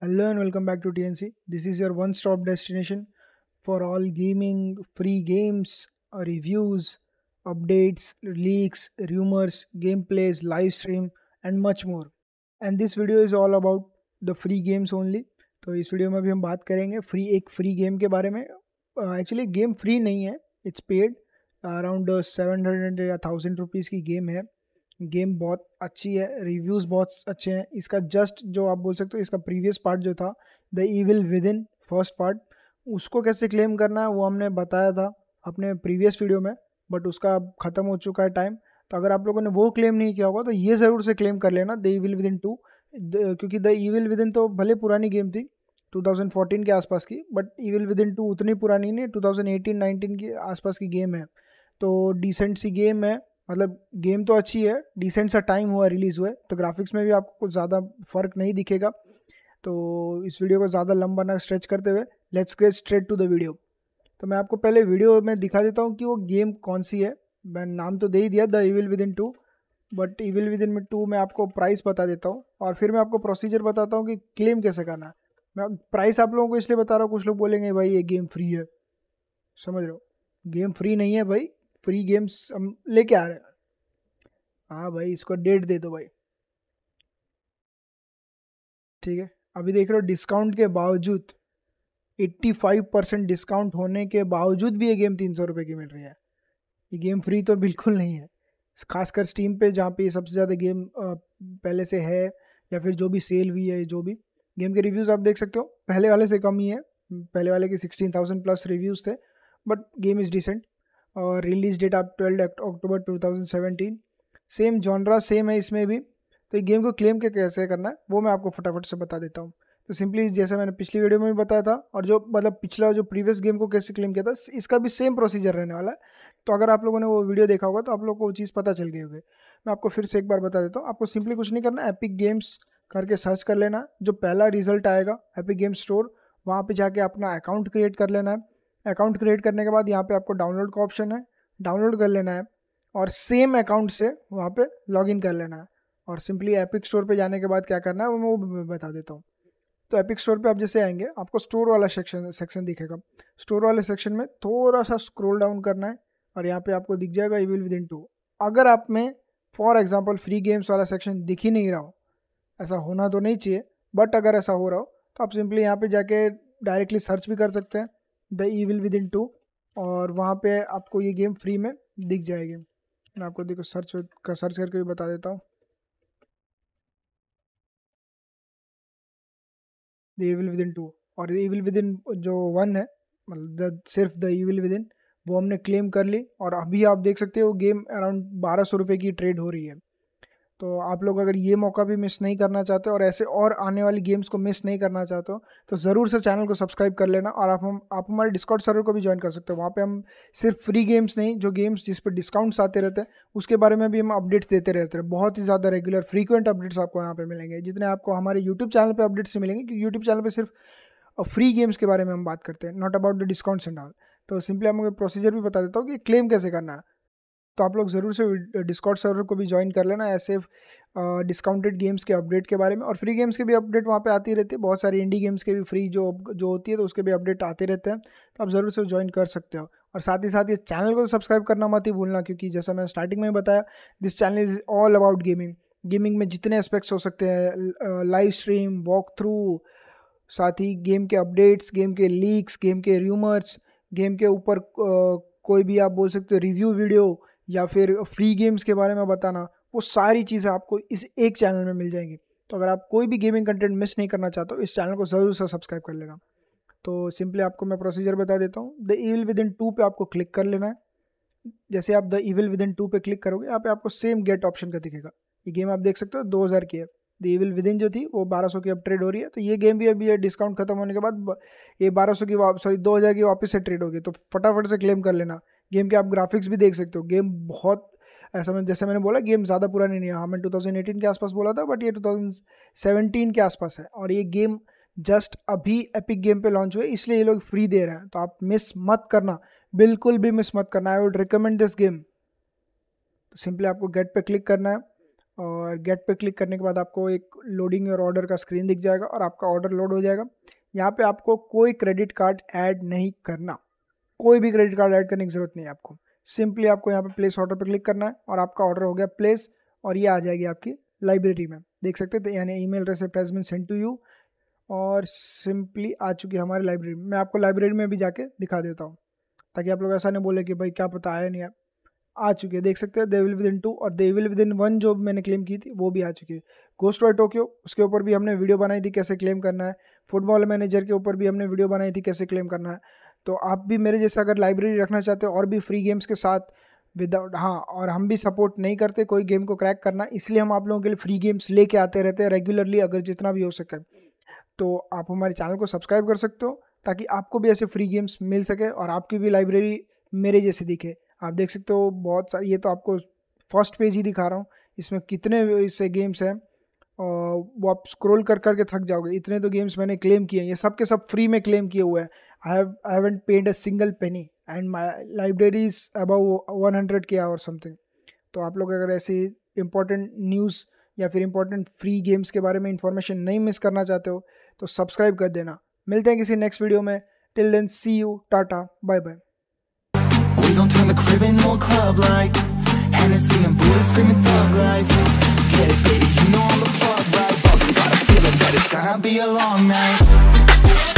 Hello and welcome back to TNC. This is your one stop destination for all gaming, free games, uh, reviews, updates, leaks, rumors, gameplays, live stream, and much more. And this video is all about the free games only. तो this video, में भी हम बात करेंगे free एक free game के बारे में uh, game गेम फ्री नहीं है it's paid around seven hundred या thousand rupees की game है गेम बहुत अच्छी है रिव्यूज़ बहुत अच्छे हैं इसका जस्ट जो आप बोल सकते हो इसका प्रीवियस पार्ट जो था The Evil Within first part उसको कैसे क्लेम करना है वो हमने बताया था अपने प्रीवियस वीडियो में बट उसका अब ख़त्म हो चुका है टाइम तो अगर आप लोगों ने वो क्लेम नहीं किया होगा तो ये ज़रूर से क्लेम कर लेना The Evil Within two क्योंकि द ईविल विद इन तो भले पुरानी गेम थी 2014 के आसपास की but Evil Within two उतनी पुरानी नहीं 2018-19 के आसपास की गेम है तो डिसेंट सी गेम है मतलब गेम तो अच्छी है डिसेंट सा टाइम हुआ रिलीज़ हुए तो ग्राफिक्स में भी आपको कुछ ज़्यादा फर्क नहीं दिखेगा तो इस वीडियो को ज़्यादा लंबा ना स्ट्रेच करते हुए let's get straight to the video तो मैं आपको पहले वीडियो में दिखा देता हूँ कि वो गेम कौन सी है मैं नाम तो दे ही दिया The Evil Within two but Evil Within two मैं आपको प्राइस बता देता हूँ और फिर मैं आपको प्रोसीजर बताता हूँ कि क्लेम कैसे करना है मैं प्राइस आप लोगों को इसलिए बता रहा हूँ कुछ लोग बोलेंगे भाई ये गेम फ्री है समझ रहे हो गेम फ्री नहीं है भाई फ्री गेम्स हम लेके आ रहे हैं हाँ भाई इसको डेट दे दो भाई ठीक है अभी देख रहे हो डिस्काउंट के बावजूद 85 परसेंट डिस्काउंट होने के बावजूद भी ये गेम तीन सौ रुपये की मिल रही है ये गेम फ्री तो बिल्कुल नहीं है खासकर स्टीम पे जहाँ पे सबसे ज़्यादा गेम पहले से है या फिर जो भी सेल हुई है जो भी गेम के रिव्यूज़ आप देख सकते हो पहले वाले से कम ही है पहले वाले के सिक्सटीन थाउजेंड प्लस रिव्यूज़ थे बट गेम इज़ डिसेंट और रिलीज डेट आप twelve October seventeen same genre same है इसमें भी तो गेम को क्लेम के कैसे करना है वो मैं आपको फटाफट से बता देता हूँ तो सिंपली जैसे मैंने पिछली वीडियो में भी बताया था और जो मतलब पिछला जो प्रीवियस गेम को कैसे क्लेम किया था इसका भी सेम प्रोसीजर रहने वाला है तो अगर आप लोगों ने वो वीडियो देखा होगा तो आप लोग को वो चीज़ पता चल गई होगी मैं आपको फिर से एक बार बता देता हूँ आपको सिंपली कुछ नहीं करना एपिक गेम्स करके सर्च कर लेना जो पहला रिजल्ट आएगा एपिक गेम्स स्टोर वहाँ पर जाके अपना अकाउंट क्रिएट कर लेना है अकाउंट क्रिएट करने के बाद यहाँ पे आपको डाउनलोड का ऑप्शन है डाउनलोड कर लेना है और सेम अकाउंट से वहाँ पे लॉगिन कर लेना है और सिंपली एपिक स्टोर पे जाने के बाद क्या करना है वो मैं वो बता देता हूँ तो एपिक स्टोर पे आप जैसे आएंगे आपको स्टोर वाला सेक्शन सेक्शन दिखेगा स्टोर वाले सेक्शन में थोड़ा सा स्क्रोल डाउन करना है और यहाँ पर आपको दिख जाएगा विल विद इन टू अगर आप में फॉर एग्जाम्पल फ्री गेम्स वाला सेक्शन दिख ही नहीं रहा हो ऐसा होना तो नहीं चाहिए बट अगर ऐसा हो रहा हो तो आप सिंपली यहाँ पर जाके डायरेक्टली सर्च भी कर सकते हैं The Evil Within two और वहाँ पे आपको ये गेम फ्री में दिख जाएगी मैं आपको देखो सर्च कर सर्च करके भी बता देता हूँ The Evil Within two और ईविल विद इन जो वन है मतलब द सिर्फ द ईविल विद इन वो हमने क्लेम कर ली और अभी आप देख सकते हो गेम अराउंड बारह सौ रुपये की ट्रेड हो रही है तो आप लोग अगर ये मौका भी मिस नहीं करना चाहते और ऐसे और आने वाली गेम्स को मिस नहीं करना चाहते हो तो ज़रूर से चैनल को सब्सक्राइब कर लेना और आप हम आप हमारे डिस्काउंट सर्वर को भी ज्वाइन कर सकते हो वहाँ पे हम सिर्फ फ्री गेम्स नहीं जो गेम्स जिस पर डिस्काउंट्स आते रहते हैं उसके बारे में भी हम अपडेट्स देते रहते हैं बहुत ही ज़्यादा रेगुलर फ्रीकुंट अपडेट्स आपको यहाँ पर मिलेंगे जितने आपको हमारे यूट्यूब चैनल पर अपडेट्स मिलेंगे क्योंकि यूट्यूब चैनल पर सिर्फ फ्री गेम्स के बारे में हम बात करते हैं not about the discounts and all तो सिंपली हम प्रोसीजर भी बता देता हूँ कि क्लेम कैसे करना है तो आप लोग ज़रूर से डिस्कॉर्ड सर्वर को भी ज्वाइन कर लेना ऐसे डिस्काउंटेड गेम्स के अपडेट के बारे में और फ्री गेम्स के भी अपडेट वहाँ पे आती रहती है बहुत सारी इंडी गेम्स के भी फ्री जो जो होती है तो उसके भी अपडेट आते रहते हैं तो आप ज़रूर से ज्वाइन कर सकते हो और साथ ही साथ ये चैनल को सब्सक्राइब करना मत ही भूलना क्योंकि जैसा मैंने स्टार्टिंग में बताया this channel is all about gaming gaming में जितने एस्पेक्ट्स हो सकते हैं लाइव स्ट्रीम वॉक थ्रू साथ ही गेम के अपडेट्स गेम के लीक्स गेम के र्यूमर्स गेम के ऊपर कोई भी आप बोल सकते हो रिव्यू वीडियो या फिर फ्री गेम्स के बारे में बताना वो सारी चीज़ें आपको इस एक चैनल में मिल जाएंगी तो अगर आप कोई भी गेमिंग कंटेंट मिस नहीं करना चाहते इस चैनल को ज़रूर से सब्सक्राइब कर लेना तो सिंपली आपको मैं प्रोसीजर बता देता हूँ The Evil Within two पर आपको क्लिक कर लेना है जैसे आप The Evil Within two पर क्लिक करोगे यहाँ पे आपको सेम गेट ऑप्शन का दिखेगा ये गेम आप देख सकते हो दो हज़ार की है द ईविल विद इन जो थी वो बारह सौ की अब ट्रेड हो रही है तो ये गेम भी अभी डिस्काउंट खत्म होने के बाद ये बारह सौ की सॉरी दो हज़ार की वापस से ट्रेड होगी तो फटाफट से क्लेम कर लेना गेम के आप ग्राफिक्स भी देख सकते हो गेम बहुत ऐसा मैं जैसे मैंने बोला गेम ज़्यादा पुरानी नहीं है हाँ मैंने 2018 के आसपास बोला था बट ये 2017 के आसपास है और ये गेम जस्ट अभी एपिक गेम पे लॉन्च हुए इसलिए ये लोग फ्री दे रहे हैं तो आप मिस मत करना बिल्कुल भी मिस मत करना I would recommend this game तो सिंपली आपको गेट पे क्लिक करना है और गेट पे क्लिक करने के बाद आपको एक लोडिंग और ऑर्डर का स्क्रीन दिख जाएगा और आपका ऑर्डर लोड हो जाएगा यहाँ पे आपको कोई क्रेडिट कार्ड ऐड नहीं करना कोई भी क्रेडिट कार्ड ऐड करने की ज़रूरत नहीं है आपको सिंपली आपको यहाँ पे प्लेस ऑर्डर पर क्लिक करना है और आपका ऑर्डर हो गया प्लेस और ये आ जाएगी आपकी लाइब्रेरी में देख सकते थे तो यानी email receipt has been send to you और सिंपली आ चुकी है हमारी लाइब्रेरी में मैं आपको लाइब्रेरी में भी जाके दिखा देता हूँ ताकि आप लोग ऐसा नहीं बोले कि भाई क्या पता आया नहीं आया आ चुकी है देख सकते हैं The Evil Within two और The Evil Within one जो मैंने क्लेम की थी वो भी आ चुकी है गोस्ट वाई टोक्यो उसके ऊपर भी हमने वीडियो बनाई थी कैसे क्लेम करना है फुटबॉल मैनेजर के ऊपर भी हमने वीडियो बनाई थी कैसे क्लेम करना है तो आप भी मेरे जैसे अगर लाइब्रेरी रखना चाहते हो और भी फ्री गेम्स के साथ विदाउट हाँ और हम भी सपोर्ट नहीं करते कोई गेम को क्रैक करना इसलिए हम आप लोगों के लिए फ्री गेम्स लेके आते रहते हैं रेगुलरली अगर जितना भी हो सके तो आप हमारे चैनल को सब्सक्राइब कर सकते हो ताकि आपको भी ऐसे फ्री गेम्स मिल सके और आपकी भी लाइब्रेरी मेरे जैसे दिखे आप देख सकते हो बहुत सारे ये तो आपको फर्स्ट पेज ही दिखा रहा हूँ इसमें कितने इससे गेम्स हैं वो आप स्क्रोल कर करके थक जाओगे इतने तो गेम्स मैंने क्लेम किए हैं ये सब के सब फ्री में क्लेम किए हुए हैं I I haven't a single penny and my library is about one hundred k or something तो आप लोग अगर ऐसी इंपॉर्टेंट न्यूज़ या फिर इंपॉर्टेंट फ्री गेम्स के बारे में इंफॉर्मेशन नहीं मिस करना चाहते हो तो सब्सक्राइब कर देना मिलते हैं किसी नेक्स्ट वीडियो में till then see you tata bye bye We turn the crib club like Hennessy and Buddha screaming thug life get it, baby You know I'm right, but got a feeling that it's gonna be a long night